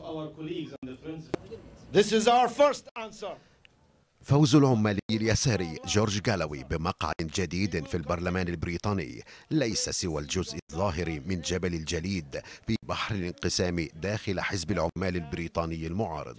of our colleagues and friends. This is our first answer. فوز العمالي اليساري جورج جالوي بمقعد جديد في البرلمان البريطاني ليس سوى الجزء الظاهر من جبل الجليد في بحر الانقسام داخل حزب العمال البريطاني المعارض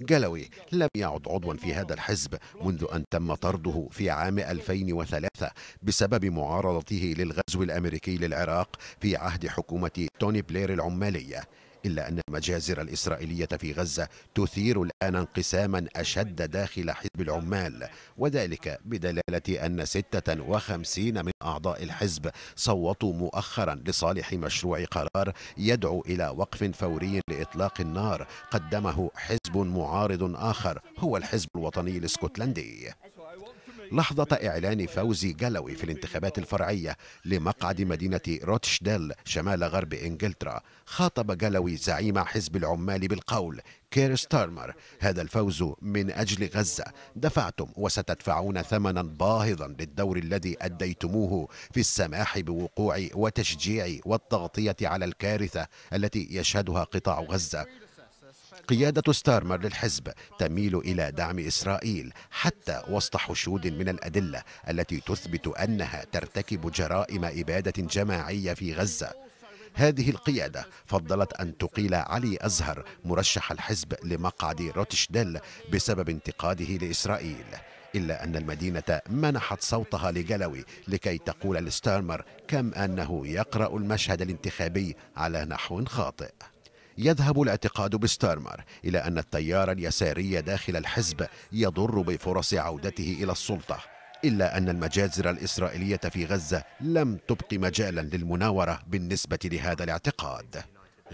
جالوي لم يعد عضوا في هذا الحزب منذ أن تم طرده في عام 2003 بسبب معارضته للغزو الأمريكي للعراق في عهد حكومة توني بلير العمالية إلا أن المجازر الإسرائيلية في غزة تثير الآن انقساما أشد داخل حزب العمال وذلك بدلالة أن 56 من أعضاء الحزب صوتوا مؤخرا لصالح مشروع قرار يدعو إلى وقف فوري لإطلاق النار قدمه حزب معارض آخر هو الحزب الوطني الاسكتلندي لحظة إعلان فوز جلوي في الانتخابات الفرعية لمقعد مدينة روتشديل شمال غرب إنجلترا خاطب جلوي زعيم حزب العمال بالقول كير ستارمر هذا الفوز من أجل غزة دفعتم وستدفعون ثمنا باهظا للدور الذي أديتموه في السماح بوقوع وتشجيع والتغطية على الكارثة التي يشهدها قطاع غزة قيادة ستارمر للحزب تميل إلى دعم إسرائيل حتى وسط حشود من الأدلة التي تثبت أنها ترتكب جرائم إبادة جماعية في غزة هذه القيادة فضلت أن تقيل علي أزهر مرشح الحزب لمقعد روتشديل بسبب انتقاده لإسرائيل إلا أن المدينة منحت صوتها لجلوي لكي تقول لستارمر كم أنه يقرأ المشهد الانتخابي على نحو خاطئ يذهب الاعتقاد بستارمر إلى أن التيار اليساري داخل الحزب يضر بفرص عودته إلى السلطة إلا أن المجازر الإسرائيلية في غزة لم تبق مجالا للمناورة بالنسبة لهذا الاعتقاد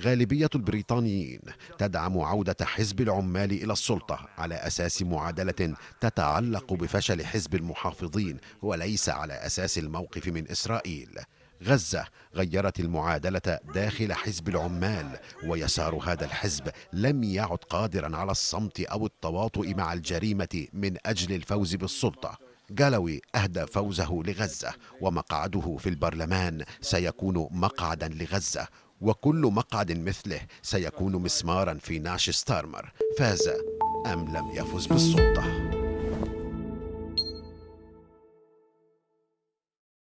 غالبية البريطانيين تدعم عودة حزب العمال إلى السلطة على أساس معادلة تتعلق بفشل حزب المحافظين وليس على أساس الموقف من إسرائيل غزة غيرت المعادلة داخل حزب العمال ويسار هذا الحزب لم يعد قادرا على الصمت أو التواطؤ مع الجريمة من أجل الفوز بالسلطة جالوي أهدى فوزه لغزة ومقعده في البرلمان سيكون مقعدا لغزة وكل مقعد مثله سيكون مسمارا في نعش ستارمر فاز أم لم يفز بالسلطة